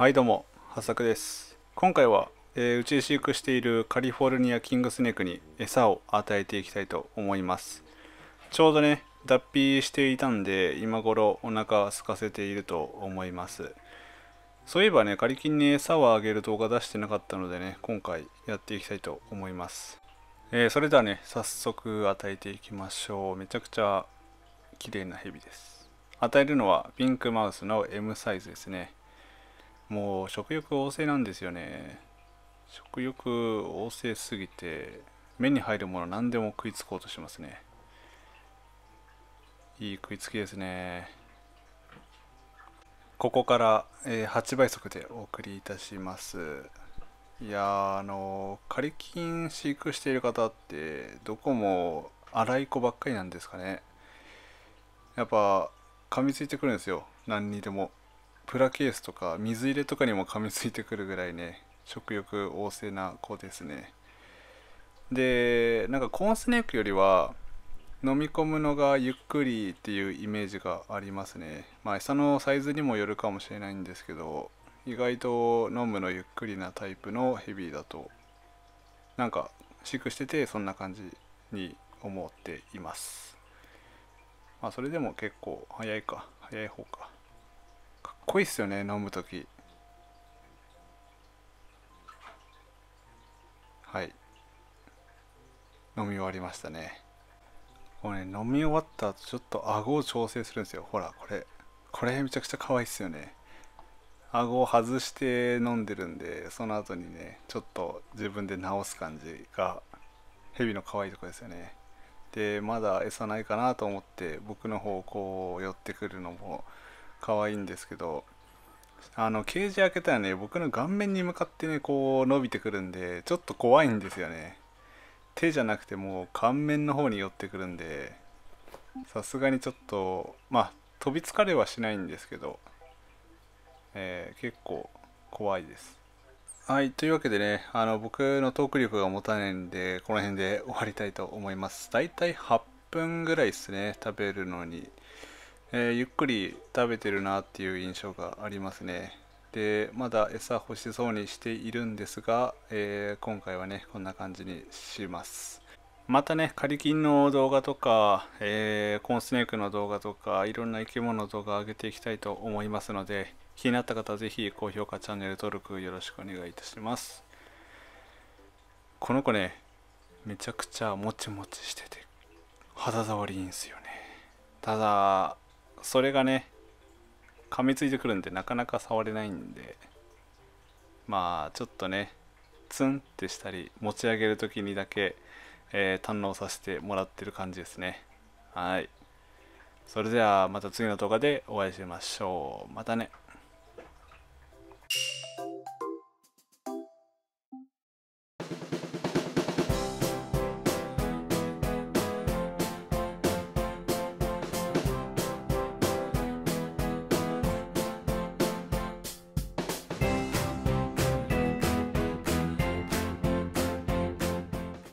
はいどうも、はさくです。今回は、えー、うちで飼育しているカリフォルニアキングスネークに餌を与えていきたいと思います。ちょうどね、脱皮していたんで、今頃お腹空かせていると思います。そういえばね、カリキンに餌をあげる動画出してなかったのでね、今回やっていきたいと思います。えー、それではね、早速与えていきましょう。めちゃくちゃ綺麗なヘビです。与えるのはピンクマウスの M サイズですね。もう食欲旺盛なんですよね食欲旺盛すぎて目に入るもの何でも食いつこうとしますねいい食いつきですねここから、えー、8倍速でお送りいたしますいやあのー、仮菌飼育している方ってどこも荒い子ばっかりなんですかねやっぱ噛みついてくるんですよ何にでもプラケースとか水入れとかにも噛みついてくるぐらいね食欲旺盛な子ですねでなんかコーンスネークよりは飲み込むのがゆっくりっていうイメージがありますねまあ餌のサイズにもよるかもしれないんですけど意外と飲むのゆっくりなタイプのヘビーだとなんか飼育しててそんな感じに思っていますまあそれでも結構早いか早い方かこいいっすよね飲む時はい飲み終わりましたねこれね飲み終わった後ちょっと顎を調整するんですよほらこれこれめちゃくちゃ可愛いっすよね顎を外して飲んでるんでその後にねちょっと自分で直す感じがヘビの可愛いとこですよねでまだ餌ないかなと思って僕の方こう寄ってくるのも可愛いんですけどあのケージ開けたらね僕の顔面に向かってねこう伸びてくるんでちょっと怖いんですよね手じゃなくてもう顔面の方に寄ってくるんでさすがにちょっとまあ飛びつかれはしないんですけど、えー、結構怖いですはいというわけでねあの僕のトーク力が持たないんでこの辺で終わりたいと思いますだいたい8分ぐらいですね食べるのにえー、ゆっくり食べてるなっていう印象がありますねでまだ餌欲しそうにしているんですが、えー、今回はねこんな感じにしますまたねカリキンの動画とか、えー、コーンスネークの動画とかいろんな生き物の動画上げていきたいと思いますので気になった方は是非高評価チャンネル登録よろしくお願いいたしますこの子ねめちゃくちゃもちもちしてて肌触りいいんすよねただそれがね噛みついてくるんでなかなか触れないんでまあちょっとねツンってしたり持ち上げる時にだけ、えー、堪能させてもらってる感じですねはいそれではまた次の動画でお会いしましょうまたね